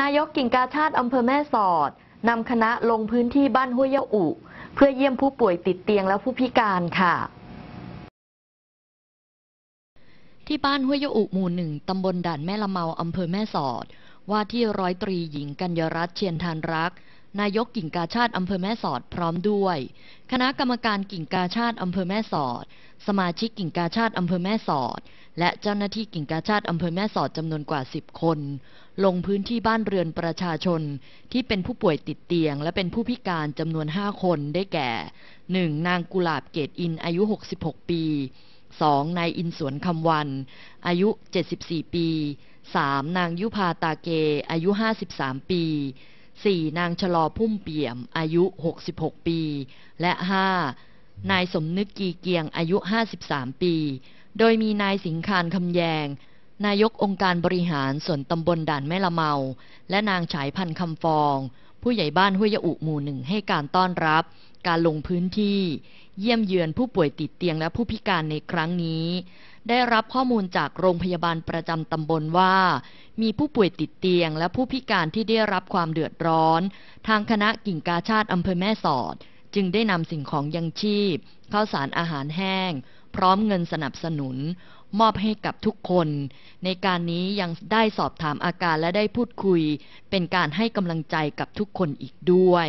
นายกกิ่งกาชาติอำเภอแม่สอด นำคณะลงพื้นที่บ้านห้วยยะอุ เพื่อเยี่ยมผู้ป่วยติดเตียงและผู้พิการค่ะ ที่บ้านห้วยยะอุหมู่หนึ่งตำบลด่านแม่ละเมาอำเภอแม่สอด ว่าที่ร้อยตรีหญิงกัญญรัตน์เชียนทานรักนายกกิ่งกาชาติอำเภอแม่สอดพร้อมด้วย คณะกรรมการกิ่งกาชาติอำเภอแม่สอด สมาชิกกิ่งกาชาติอำเภอแม่สอด และเจ้าหน้าที่กิ่งกาชาติอำเภอแม่สอดจำนวนกว่า10คน ลงพื้นที่บ้านเรือนประชาชนที่เป็นผู้ป่วยติดเตียง และเป็นผู้พิการจำนวน 5 คนได้แก่ 1. นางกุหลาบเกตอินอายุ 66 ปี 2. นายอินสวนคำวัน อายุ74ปี 3. นางยุพาตาเก อายุ53ปีสี่นางชลอพุ่มเปี่ยมอายุ 66 ปี และห้านายสมนึกกีเกียงอายุ 53 ปี โดยมีนายสิงคานคำแยง นายกองค์การบริหารส่วนตำบลด่านแม่ละเมา และนางฉายพันคำฟอง ผู้ใหญ่บ้านห้วยยะอุหมู่หนึ่งให้การต้อนรับ การลงพื้นที่ เยี่ยมเยือนผู้ป่วยติดเตียงและผู้พิการในครั้งนี้ได้รับข้อมูลจากโรงพยาบาลประจำตำบลว่า มีผู้ป่วยติดเตียง และผู้พิการที่ได้รับความเดือดร้อน ทางคณะกิ่งกาชาติอำเภอแม่สอด จึงได้นำสิ่งของยังชีพ ข้าวสารอาหารแห้ง พร้อมเงินสนับสนุน มอบให้กับทุกคน ในการนี้ยังได้สอบถามอาการและได้พูดคุย เป็นการให้กำลังใจกับทุกคนอีกด้วย